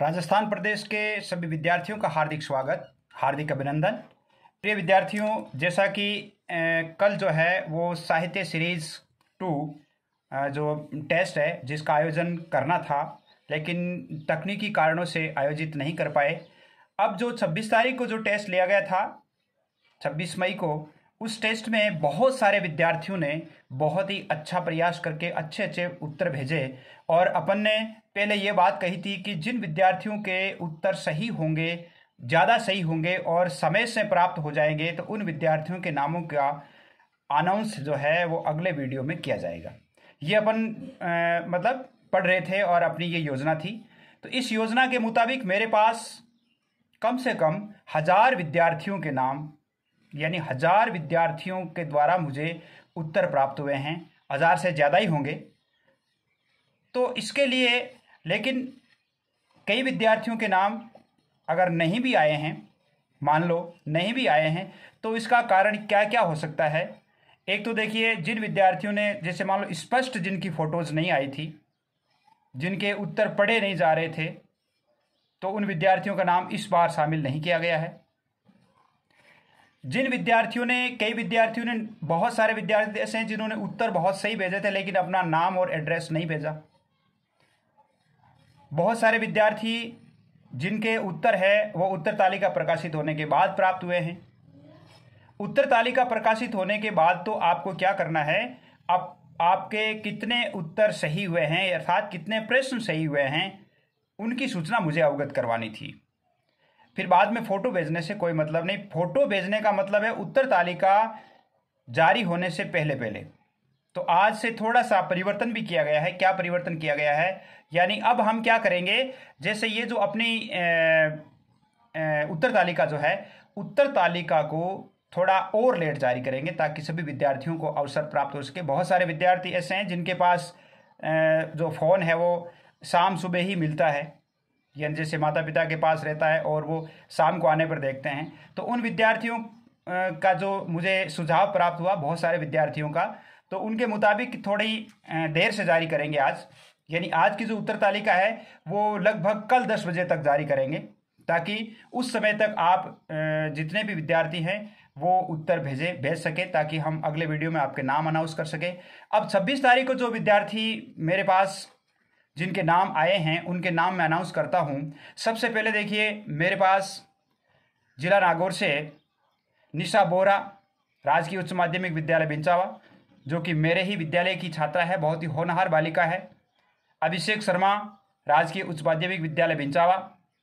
राजस्थान प्रदेश के सभी विद्यार्थियों का हार्दिक स्वागत हार्दिक अभिनंदन प्रिय विद्यार्थियों जैसा कि कल जो है वो साहित्य सीरीज़ टू जो टेस्ट है जिसका आयोजन करना था लेकिन तकनीकी कारणों से आयोजित नहीं कर पाए अब जो 26 तारीख को जो टेस्ट लिया गया था 26 मई को उस टेस्ट में बहुत सारे विद्यार्थियों ने बहुत ही अच्छा प्रयास करके अच्छे अच्छे उत्तर भेजे और अपन ने पहले ये बात कही थी कि जिन विद्यार्थियों के उत्तर सही होंगे ज़्यादा सही होंगे और समय से प्राप्त हो जाएंगे तो उन विद्यार्थियों के नामों का अनाउंस जो है वो अगले वीडियो में किया जाएगा ये अपन आ, मतलब पढ़ रहे थे और अपनी ये योजना थी तो इस योजना के मुताबिक मेरे पास कम से कम हज़ार विद्यार्थियों के नाम यानी हज़ार विद्यार्थियों के द्वारा मुझे उत्तर प्राप्त हुए हैं हज़ार से ज़्यादा ही होंगे तो इसके लिए लेकिन कई विद्यार्थियों के नाम अगर नहीं भी आए हैं मान लो नहीं भी आए हैं तो इसका कारण क्या क्या हो सकता है एक तो देखिए जिन विद्यार्थियों ने जैसे मान लो स्पष्ट जिनकी फ़ोटोज़ नहीं आई थी जिनके उत्तर पढ़े नहीं जा रहे थे तो उन विद्यार्थियों का नाम इस बार शामिल नहीं किया गया है जिन विद्यार्थियों ने कई विद्यार्थियों ने बहुत सारे विद्यार्थी ऐसे हैं जिन्होंने उत्तर बहुत सही भेजे थे लेकिन अपना नाम और एड्रेस नहीं भेजा बहुत सारे विद्यार्थी जिनके उत्तर है वो उत्तर तालिका प्रकाशित होने के बाद प्राप्त हुए हैं उत्तर तालिका प्रकाशित होने के बाद तो आपको क्या करना है आप आपके कितने उत्तर सही हुए हैं अर्थात कितने प्रश्न सही हुए हैं उनकी सूचना मुझे अवगत करवानी थी फिर बाद में फ़ोटो भेजने से कोई मतलब नहीं फ़ोटो भेजने का मतलब है उत्तर तालिका जारी होने से पहले पहले तो आज से थोड़ा सा परिवर्तन भी किया गया है क्या परिवर्तन किया गया है यानी अब हम क्या करेंगे जैसे ये जो अपनी ए, ए, उत्तर तालिका जो है उत्तर तालिका को थोड़ा और लेट जारी करेंगे ताकि सभी विद्यार्थियों को अवसर प्राप्त हो सके बहुत सारे विद्यार्थी ऐसे हैं जिनके पास जो फ़ोन है वो शाम सुबह ही मिलता है यानी जैसे माता पिता के पास रहता है और वो शाम को आने पर देखते हैं तो उन विद्यार्थियों का जो मुझे सुझाव प्राप्त हुआ बहुत सारे विद्यार्थियों का तो उनके मुताबिक थोड़ी देर से जारी करेंगे आज यानी आज की जो उत्तर तालिका है वो लगभग कल दस बजे तक जारी करेंगे ताकि उस समय तक आप जितने भी विद्यार्थी हैं वो उत्तर भेजें भेज सकें ताकि हम अगले वीडियो में आपके नाम अनाउंस कर सकें अब 26 तारीख को जो विद्यार्थी मेरे पास जिनके नाम आए हैं उनके नाम मैं अनाउंस करता हूँ सबसे पहले देखिए मेरे पास जिला नागौर से निशा बोरा राजकीय उच्च माध्यमिक विद्यालय बिंचावा जो कि मेरे ही विद्यालय की छात्रा है बहुत ही होनहार बालिका है अभिषेक शर्मा राजकीय उच्च माध्यमिक विद्यालय बिंचावा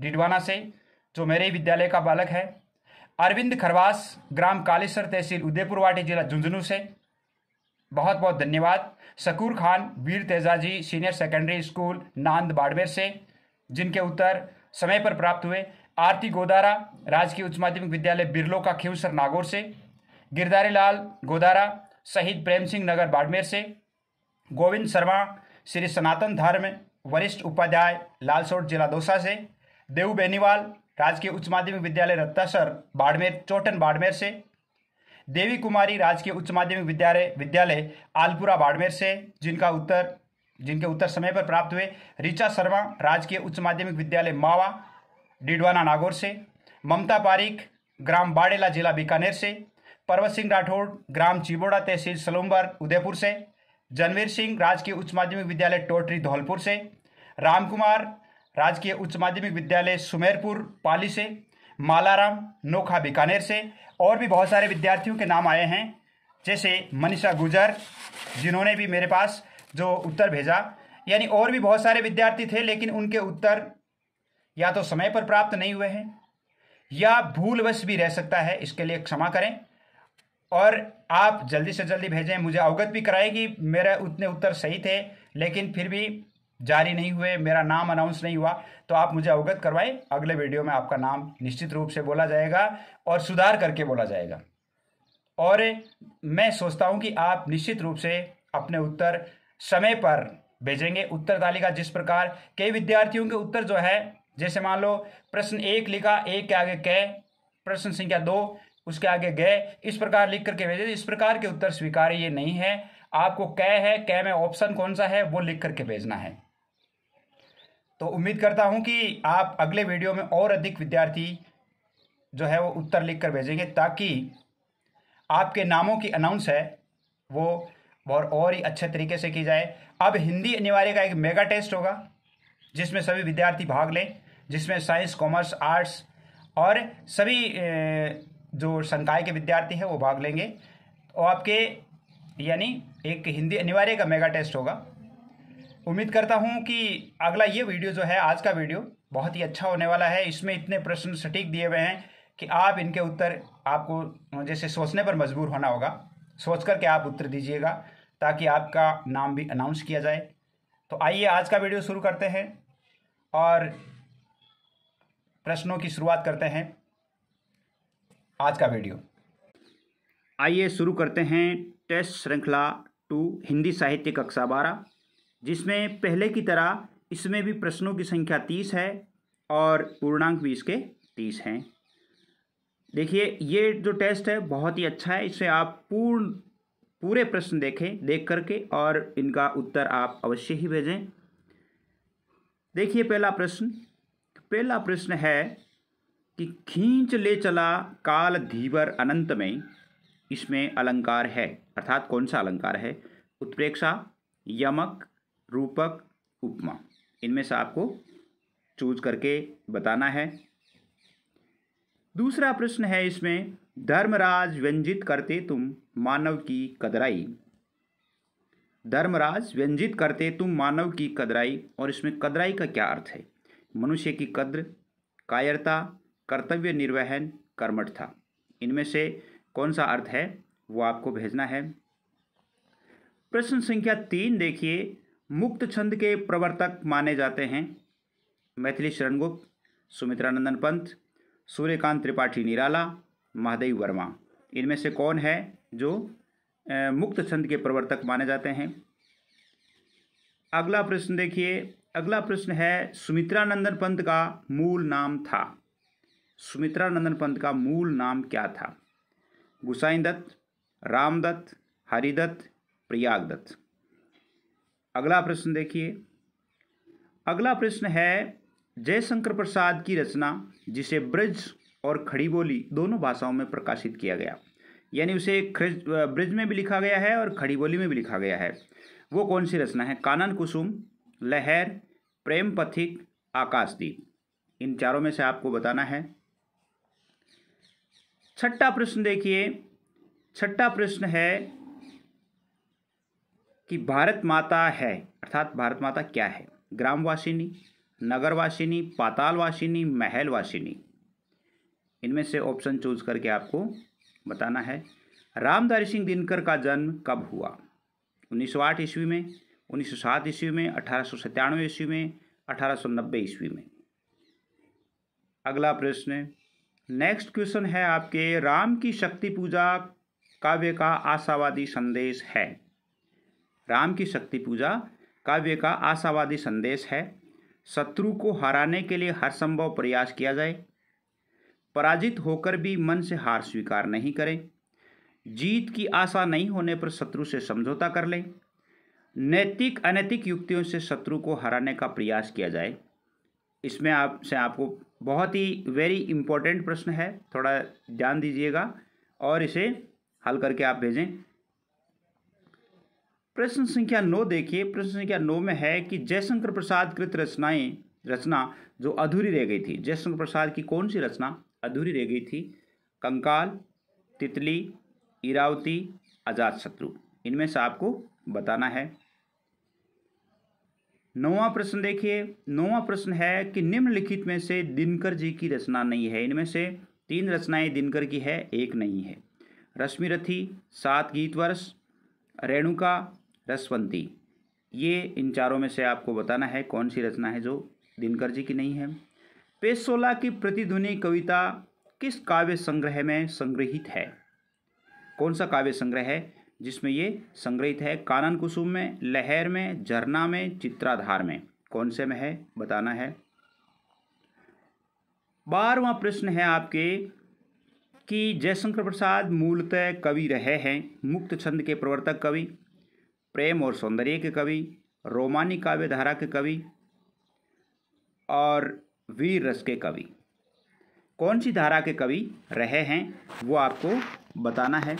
डिडवाना से जो मेरे ही विद्यालय का बालक है अरविंद खरवास ग्राम कालेसर तहसील उदयपुर वाटी जिला झुंझुनू से बहुत बहुत धन्यवाद Shakoor Khan Veer Tejaji senior secondary school Nand Barmer से जिनके उत्तर समय पर प्राप्त हुए आरती गोदारा राजकीय उच्च माध्यमिक विद्यालय बिरलो का खेवसर नागौर से गिरधारी लाल गोदारा शहीद प्रेम सिंह नगर बाड़मेर से गोविंद शर्मा श्री सनातन धर्म वरिष्ठ उपाध्याय लालसोट जिला दौसा से देव बेनीवाल राजकीय उच्च माध्यमिक विद्यालय रत्तासर बाड़मेर चोटन बाड़मेर से देवी कुमारी राजकीय उच्च माध्यमिक विद्यालय विद्यालय आलपुरा बाड़मेर से जिनका उत्तर जिनके उत्तर समय पर प्राप्त हुए ऋचा शर्मा राजकीय उच्च माध्यमिक विद्यालय मावा डिडवाना नागौर से ममता पारिक ग्राम बाड़ेला जिला बीकानेर से पर्वत सिंह राठौड़ ग्राम चिबोड़ा तहसील सलोमबर उदयपुर से जनवीर सिंह राजकीय उच्च माध्यमिक विद्यालय टोटरी धौलपुर से रामकुमार राजकीय उच्च माध्यमिक विद्यालय सुमेरपुर पाली से मालाराम नोखा बीकानेर से और भी बहुत सारे विद्यार्थियों के नाम आए हैं जैसे मनीषा गुजर जिन्होंने भी मेरे पास जो उत्तर भेजा यानी और भी बहुत सारे विद्यार्थी थे लेकिन उनके उत्तर या तो समय पर प्राप्त नहीं हुए हैं या भूलवश भी रह सकता है इसके लिए क्षमा करें और आप जल्दी से जल्दी भेजें मुझे अवगत भी कराएं कि मेरे उतने उत्तर सही थे लेकिन फिर भी जारी नहीं हुए मेरा नाम अनाउंस नहीं हुआ तो आप मुझे अवगत करवाएं अगले वीडियो में आपका नाम निश्चित रूप से बोला जाएगा और सुधार करके बोला जाएगा और मैं सोचता हूं कि आप निश्चित रूप से अपने उत्तर समय पर भेजेंगे उत्तर तालिका जिस प्रकार कई विद्यार्थियों के उत्तर जो है जैसे मान लो प्रश्न एक लिखा एक के आगे कै प्रश्न संख्या दो उसके आगे गए इस प्रकार लिख करके भेजे इस प्रकार के उत्तर स्वीकार्य ये नहीं है आपको कै है कै में ऑप्शन कौन सा है वो लिख करके भेजना है तो उम्मीद करता हूँ कि आप अगले वीडियो में और अधिक विद्यार्थी जो है वो उत्तर लिख कर भेजेंगे ताकि आपके नामों की अनाउंस है वो और और ही अच्छे तरीके से की जाए अब हिंदी अनिवार्य का एक मेगा टेस्ट होगा जिसमें सभी विद्यार्थी भाग लें जिसमें साइंस कॉमर्स आर्ट्स और सभी जो संकाय के विद्यार्थी हैं वो भाग लेंगे और तो आपके यानी एक हिंदी अनिवार्य का मेगा टेस्ट होगा उम्मीद करता हूँ कि अगला ये वीडियो जो है आज का वीडियो बहुत ही अच्छा होने वाला है इसमें इतने प्रश्न सटीक दिए हुए हैं कि आप इनके उत्तर आपको जैसे सोचने पर मजबूर होना होगा सोच करके आप उत्तर दीजिएगा ताकि आपका नाम भी अनाउंस किया जाए तो आइए आज का वीडियो शुरू करते हैं और प्रश्नों की शुरुआत करते हैं आज का वीडियो आइए शुरू करते हैं टेस्ट श्रृंखला टू हिंदी साहित्य कक्षा बारह जिसमें पहले की तरह इसमें भी प्रश्नों की संख्या तीस है और पूर्णांक भी इसके तीस हैं देखिए ये जो टेस्ट है बहुत ही अच्छा है इसे आप पूर्ण पूरे प्रश्न देखें देख करके और इनका उत्तर आप अवश्य ही भेजें देखिए पहला प्रश्न पहला प्रश्न है कि खींच ले चला काल धीवर अनंत में इसमें अलंकार है अर्थात कौन सा अलंकार है उत्प्रेक्षा यमक रूपक उपमा इनमें से आपको चूज करके बताना है दूसरा प्रश्न है इसमें धर्मराज व्यंजित करते तुम मानव की कदराई धर्मराज व्यंजित करते तुम मानव की कदराई और इसमें कदराई का क्या अर्थ है मनुष्य की कद्र कायरता कर्तव्य निर्वहन कर्मठ था इनमें से कौन सा अर्थ है वो आपको भेजना है प्रश्न संख्या तीन देखिए मुक्त छंद के प्रवर्तक माने जाते हैं मैथिली शरणगुप्त सुमित्रानंदन पंत सूर्यकांत त्रिपाठी निराला महादेव वर्मा इनमें से कौन है जो मुक्त छंद के प्रवर्तक माने जाते हैं अगला प्रश्न देखिए अगला प्रश्न है सुमित्रानंदन पंत का मूल नाम था सुमित्रानंदन पंत का मूल नाम क्या था गुसाई दत्त रामदत्त हरिदत्त प्रयाग दत्त अगला प्रश्न देखिए अगला प्रश्न है जयशंकर प्रसाद की रचना जिसे ब्रज और खड़ी बोली दोनों भाषाओं में प्रकाशित किया गया यानी उसे ब्रज में भी लिखा गया है और खड़ी बोली में भी लिखा गया है वो कौन सी रचना है कानन कुसुम लहर प्रेम पथिक आकाशदीप इन चारों में से आपको बताना है छठा प्रश्न देखिए छठा प्रश्न है कि भारत माता है अर्थात भारत माता क्या है ग्रामवासिनी नगरवासिनी पातालवासिनी महलवासिनी इनमें से ऑप्शन चूज करके आपको बताना है रामधारी सिंह दिनकर का जन्म कब हुआ 1908 ईस्वी में 1907 ईस्वी में अठारह ईस्वी में 1890 ईस्वी में अगला प्रश्न नेक्स्ट क्वेश्चन है आपके राम की शक्ति पूजा काव्य का आशावादी संदेश है राम की शक्ति पूजा काव्य का आशावादी संदेश है शत्रु को हराने के लिए हर संभव प्रयास किया जाए पराजित होकर भी मन से हार स्वीकार नहीं करें जीत की आशा नहीं होने पर शत्रु से समझौता कर लें नैतिक अनैतिक युक्तियों से शत्रु को हराने का प्रयास किया जाए इसमें आप से आपको बहुत ही वेरी इम्पोर्टेंट प्रश्न है थोड़ा ध्यान दीजिएगा और इसे हल करके आप भेजें प्रश्न संख्या नौ देखिए प्रश्न संख्या नौ में है कि जयशंकर प्रसाद कृत रचनाएं रचना जो अधूरी रह गई थी जयशंकर प्रसाद की कौन सी रचना अधूरी रह गई थी कंकाल तितली इरावती आजाद शत्रु इनमें से आपको बताना है नौवा प्रश्न देखिए नौवा प्रश्न है कि निम्नलिखित में से दिनकर जी की रचना नहीं है इनमें से तीन रचनाएं दिनकर की है एक नहीं है रश्मि रथी सात गीत वर्ष रेणुका रसवंती ये इन चारों में से आपको बताना है कौन सी रचना है जो दिनकर जी की नहीं है पेशोला की प्रतिध्वनि कविता किस काव्य संग्रह में संग्रहित है कौन सा काव्य संग्रह है जिसमें ये संग्रहित है कानन कुसुम में लहर में झरना में चित्राधार में कौन से में है बताना है बारवा प्रश्न है आपके कि जयशंकर प्रसाद मूलतः कवि रहे हैं मुक्त छंद के प्रवर्तक कवि प्रेम और सौंदर्य के कवि रोमानी काव्य धारा के कवि और वीर रस के कवि कौन सी धारा के कवि रहे हैं वो आपको बताना है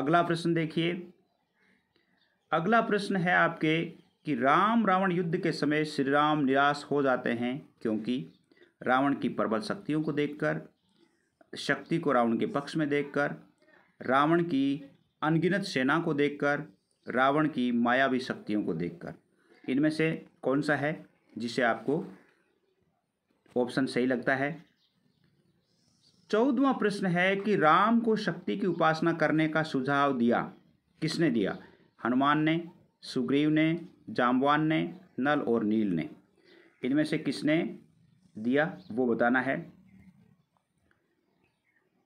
अगला प्रश्न देखिए अगला प्रश्न है आपके कि राम रावण युद्ध के समय श्री राम निराश हो जाते हैं क्योंकि रावण की प्रबल शक्तियों को देखकर शक्ति को रावण के पक्ष में देखकर रावण की अनगिनत सेना को देखकर रावण की मायावी शक्तियों को देखकर इनमें से कौन सा है जिसे आपको ऑप्शन सही लगता है चौदवा प्रश्न है कि राम को शक्ति की उपासना करने का सुझाव दिया किसने दिया हनुमान ने सुग्रीव ने जामवान ने नल और नील ने इनमें से किसने दिया वो बताना है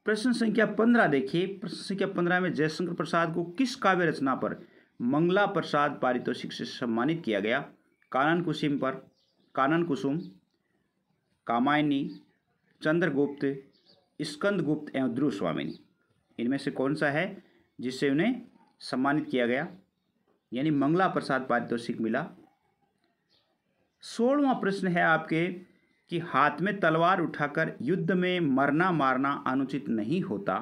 प्रश्न संख्या पंद्रह देखिए प्रश्न संख्या पंद्रह में जयशंकर प्रसाद को किस काव्य रचना पर मंगला प्रसाद पारितोषिक से सम्मानित किया गया कानन कुसुम पर कानन कुसुम कामायनी चंद्रगुप्त स्कंदगुप्त एवं ध्रुव स्वामिनी इनमें से कौन सा है जिससे उन्हें सम्मानित किया गया यानी मंगला प्रसाद पारितोषिक मिला सोलवा प्रश्न है आपके कि हाथ में तलवार उठाकर युद्ध में मरना मारना अनुचित नहीं होता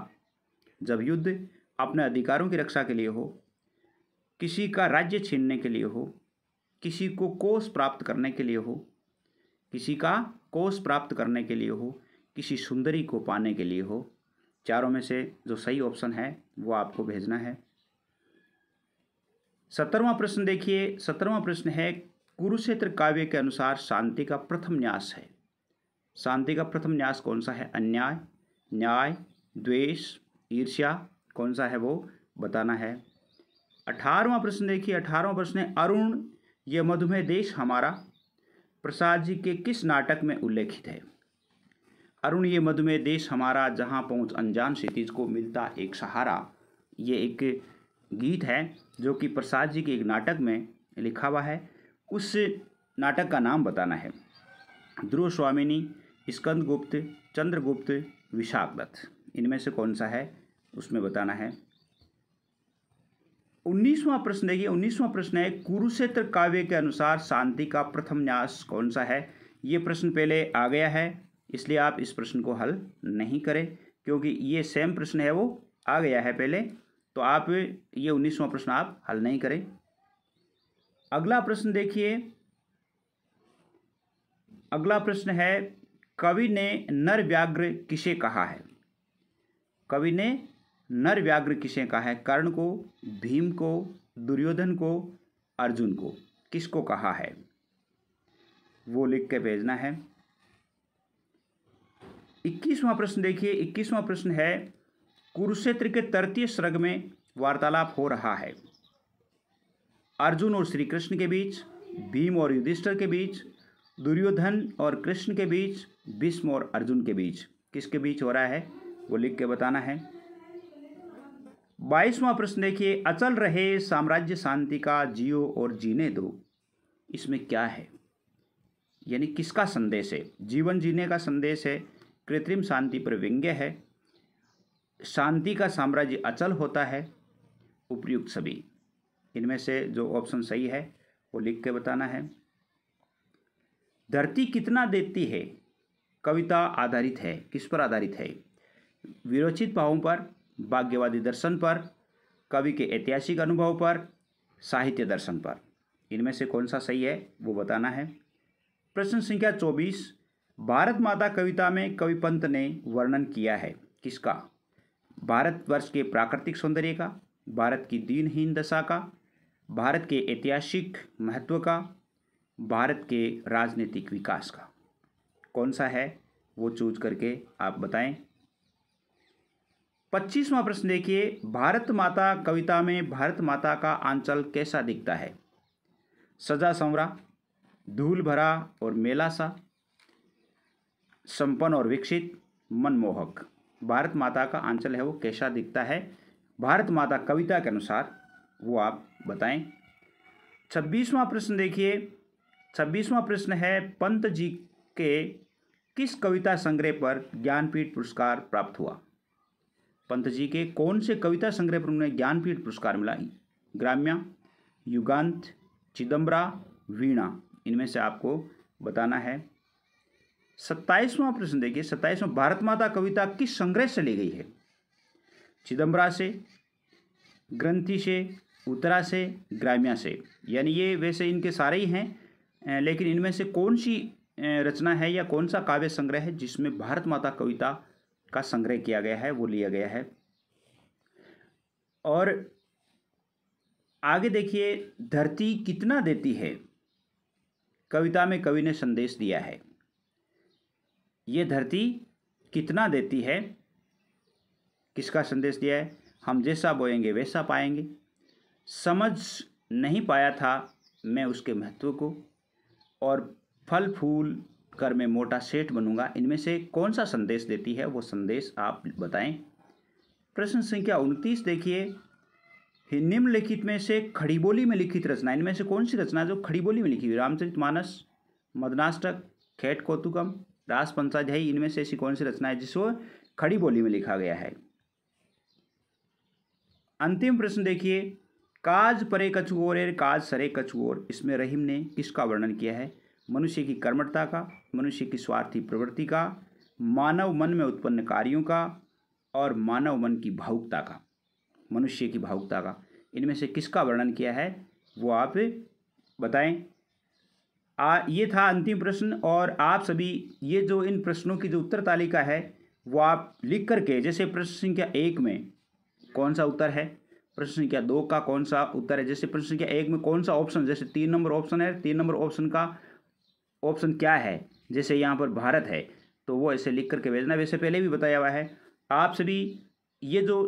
जब युद्ध अपने अधिकारों की रक्षा के लिए हो किसी का राज्य छीनने के लिए हो किसी को कोष प्राप्त करने के लिए हो किसी का कोष प्राप्त करने के लिए हो किसी सुंदरी को पाने के लिए हो चारों में से जो सही ऑप्शन है वो आपको भेजना है सत्तरवां प्रश्न देखिए सत्तरवां प्रश्न है कुरुक्षेत्र काव्य के अनुसार शांति का प्रथम न्यास है शांति का प्रथम न्यास कौन सा है अन्याय न्याय द्वेष ईर्ष्या कौन सा है वो बताना है अठारहवा प्रश्न देखिए अठारहवा प्रश्न है अरुण ये मधुमेह देश हमारा प्रसाद जी के किस नाटक में उल्लेखित है अरुण ये मधुमेह देश हमारा जहाँ पहुँच अनजान क्षितिज को मिलता एक सहारा ये एक गीत है जो कि प्रसाद जी के एक नाटक में लिखा हुआ है उस नाटक का नाम बताना है ध्रुव स्वामिनी स्कंदगुप्त चंद्रगुप्त विशाखदत्त इनमें से कौन सा है उसमें बताना है उन्नीसवां प्रश्न देखिए उन्नीसवां प्रश्न है कुरुक्षेत्र काव्य के अनुसार शांति का प्रथम न्यास कौन सा है ये प्रश्न पहले आ गया है इसलिए आप इस प्रश्न को हल नहीं करें क्योंकि ये सेम प्रश्न है वो आ गया है पहले तो आप ये उन्नीसवां प्रश्न आप हल नहीं करें अगला प्रश्न देखिए अगला प्रश्न है कवि ने नर व्याघ्र किसे कहा है कवि ने नर व्याघ्र किसे कहा है कर्ण को भीम को दुर्योधन को अर्जुन को किसको कहा है वो लिख के भेजना है इक्कीसवां प्रश्न देखिए इक्कीसवां प्रश्न है कुरुक्षेत्र के तृतीय स्वर्ग में वार्तालाप हो रहा है अर्जुन और श्री कृष्ण के बीच भीम और युधिष्ठर के बीच दुर्योधन और कृष्ण के बीच भीष्म और अर्जुन के बीच किसके बीच हो रहा है वो लिख के बताना है बाईसवां प्रश्न देखिए अचल रहे साम्राज्य शांति का जियो और जीने दो इसमें क्या है यानी किसका संदेश है जीवन जीने का संदेश है कृत्रिम शांति पर व्यंग्य है शांति का साम्राज्य अचल होता है उपयुक्त सभी इनमें से जो ऑप्शन सही है वो लिख के बताना है धरती कितना देती है कविता आधारित है किस पर आधारित है विरोचित भावों पर भाग्यवादी दर्शन पर कवि के ऐतिहासिक अनुभव पर साहित्य दर्शन पर इनमें से कौन सा सही है वो बताना है प्रश्न संख्या चौबीस भारत माता कविता में कवि पंत ने वर्णन किया है किसका भारतवर्ष के प्राकृतिक सौंदर्य का भारत की दीनहीन दशा का भारत के ऐतिहासिक महत्व का भारत के राजनीतिक विकास का कौन सा है वो चूज करके आप बताएं पच्चीसवां प्रश्न देखिए भारत माता कविता में भारत माता का आंचल कैसा दिखता है सजा संवरा धूल भरा और मेला सा संपन्न और विकसित मनमोहक भारत माता का आंचल है वो कैसा दिखता है भारत माता कविता के अनुसार वो आप बताएं छब्बीसवां प्रश्न देखिए छब्बीसवां प्रश्न है पंत जी के किस कविता संग्रह पर ज्ञानपीठ पुरस्कार प्राप्त हुआ पंत जी के कौन से कविता संग्रह पर उन्हें ज्ञानपीठ पुरस्कार मिला ग्राम्या युगांत चिदम्बरा वीणा इनमें से आपको बताना है सत्ताईसवां प्रश्न देखिए सत्ताईसवां भारत माता कविता किस संग्रह से ली गई है चिदम्बरा से ग्रंथि से उत्तरा से ग्राम्या से यानी ये वैसे इनके सारे ही हैं लेकिन इनमें से कौन सी रचना है या कौन सा काव्य संग्रह है जिसमें भारत माता कविता का संग्रह किया गया है वो लिया गया है और आगे देखिए धरती कितना देती है कविता में कवि ने संदेश दिया है ये धरती कितना देती है किसका संदेश दिया है हम जैसा बोएंगे वैसा पाएंगे समझ नहीं पाया था मैं उसके महत्व को और फल फूल कर मैं मोटा सेठ बनूंगा इनमें से कौन सा संदेश देती है वो संदेश आप बताएं प्रश्न संख्या उनतीस देखिए निम्नलिखित में से खड़ी बोली में लिखित रचना इनमें से कौन सी रचना जो खड़ी बोली में लिखी हुई रामचरित मानस मदनाष्टक खेट कौतुकम रास पंचाध्यायी इनमें से ऐसी कौन सी रचना है जिसको खड़ी बोली में लिखा गया है अंतिम प्रश्न देखिए काज परे कछुओर एर काज सरे कछुओर इसमें रहीम ने किसका वर्णन किया है मनुष्य की कर्मठता का मनुष्य की स्वार्थी प्रवृत्ति का मानव मन में उत्पन्न कार्यों का और मानव मन की भावुकता का मनुष्य की भावुकता का इनमें से किसका वर्णन किया है वो आप बताएं आ ये था अंतिम प्रश्न और आप सभी ये जो इन प्रश्नों की जो उत्तर तालिका है वो आप लिख करके जैसे प्रश्न संख्या एक में कौन सा उत्तर है प्रश्न संख्या दो का कौन सा उत्तर है जैसे प्रश्न संख्या एक में कौन सा ऑप्शन जैसे तीन नंबर ऑप्शन है तीन नंबर ऑप्शन का ऑप्शन क्या है जैसे यहाँ पर भारत है तो वो ऐसे लिख करके भेजना वैसे पहले भी बताया हुआ है आप सभी ये जो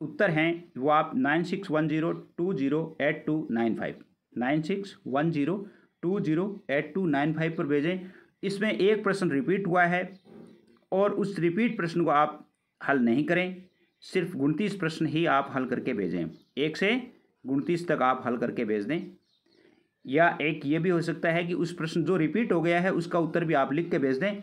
उत्तर हैं वो आप nine six one zero two zero eight two nine five nine six one zero two zero eight two nine five पर भेजें इसमें एक प्रश्न रिपीट हुआ है और उस रिपीट प्रश्न को आप हल नहीं करें सिर्फ उनतीस प्रश्न ही आप हल करके भेजें एक से उनतीस तक आप हल करके भेज दें या एक ये भी हो सकता है कि उस प्रश्न जो रिपीट हो गया है उसका उत्तर भी आप लिख के भेज दें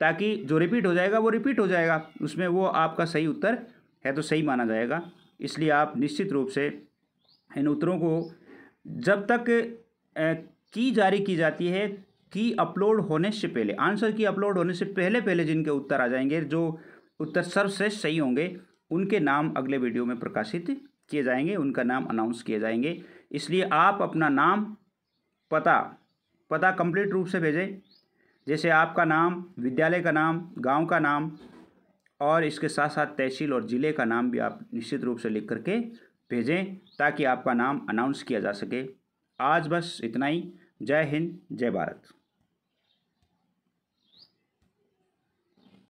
ताकि जो रिपीट हो जाएगा वो रिपीट हो जाएगा उसमें वो आपका सही उत्तर है तो सही माना जाएगा इसलिए आप निश्चित रूप से इन उत्तरों को जब तक की जारी की जाती है की अपलोड होने से पहले आंसर की अपलोड होने से पहले पहले जिनके उत्तर आ जाएंगे जो उत्तर सर्वश्रेष्ठ सही होंगे उनके नाम अगले वीडियो में प्रकाशित किए जाएंगे उनका नाम अनाउंस किए जाएंगे इसलिए आप अपना नाम पता पता कंप्लीट रूप से भेजें जैसे आपका नाम विद्यालय का नाम गांव का नाम और इसके साथ साथ तहसील और ज़िले का नाम भी आप निश्चित रूप से लिख करके भेजें ताकि आपका नाम अनाउंस किया जा सके आज बस इतना ही जय हिंद जय भारत